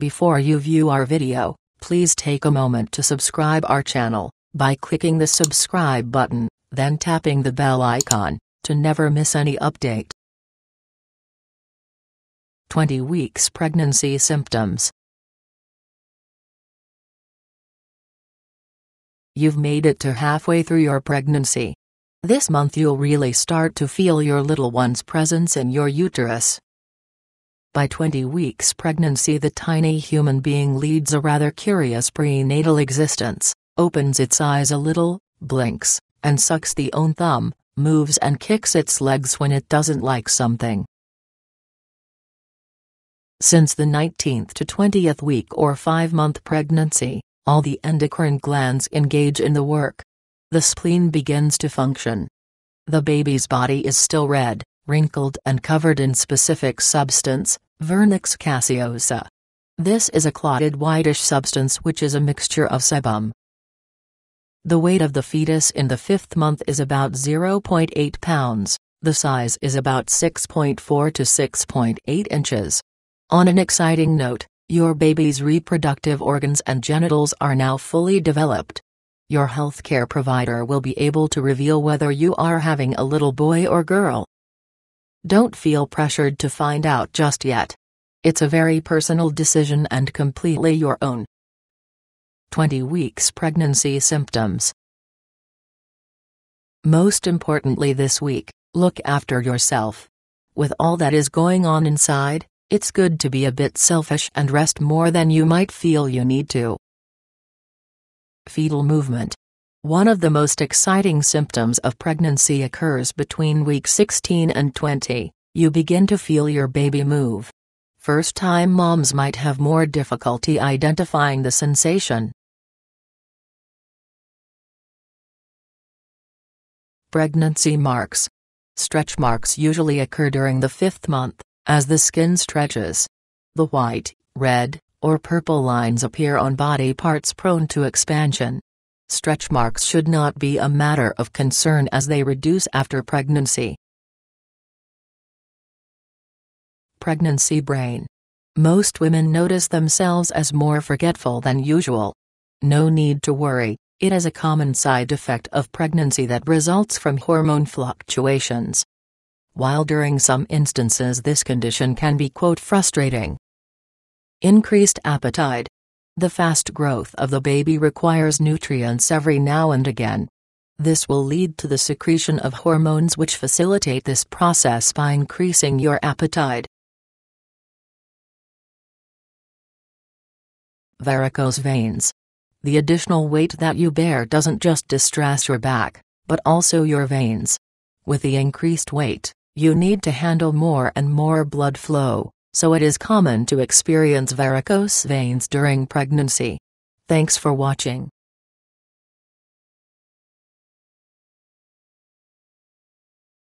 Before you view our video, please take a moment to subscribe our channel by clicking the subscribe button, then tapping the bell icon to never miss any update. 20 weeks pregnancy symptoms. You've made it to halfway through your pregnancy. This month you'll really start to feel your little one's presence in your uterus. By 20 weeks pregnancy the tiny human being leads a rather curious prenatal existence, opens its eyes a little, blinks, and sucks the own thumb, moves and kicks its legs when it doesn't like something. Since the 19th to 20th week or 5-month pregnancy, all the endocrine glands engage in the work. The spleen begins to function. The baby's body is still red, wrinkled and covered in specific substance, Vernix casiosa. This is a clotted whitish substance which is a mixture of sebum. The weight of the fetus in the fifth month is about 0.8 pounds, the size is about 6.4 to 6.8 inches. On an exciting note, your baby's reproductive organs and genitals are now fully developed. Your healthcare provider will be able to reveal whether you are having a little boy or girl. Don't feel pressured to find out just yet. It's a very personal decision and completely your own. 20 weeks pregnancy symptoms. Most importantly this week, look after yourself. With all that is going on inside, it's good to be a bit selfish and rest more than you might feel you need to. Fetal movement. One of the most exciting symptoms of pregnancy occurs between week 16 and 20. You begin to feel your baby move. First time moms might have more difficulty identifying the sensation. Pregnancy marks. Stretch marks usually occur during the fifth month, as the skin stretches. The white, red, or purple lines appear on body parts prone to expansion, Stretch marks should not be a matter of concern as they reduce after pregnancy. Pregnancy brain. Most women notice themselves as more forgetful than usual. No need to worry, it is a common side effect of pregnancy that results from hormone fluctuations. While during some instances this condition can be quote frustrating. Increased appetite, the fast growth of the baby requires nutrients every now and again. This will lead to the secretion of hormones which facilitate this process by increasing your appetite. Varicose veins. The additional weight that you bear doesn't just distress your back, but also your veins. With the increased weight, you need to handle more and more blood flow, so it is common to experience varicose veins during pregnancy. Thanks for watching.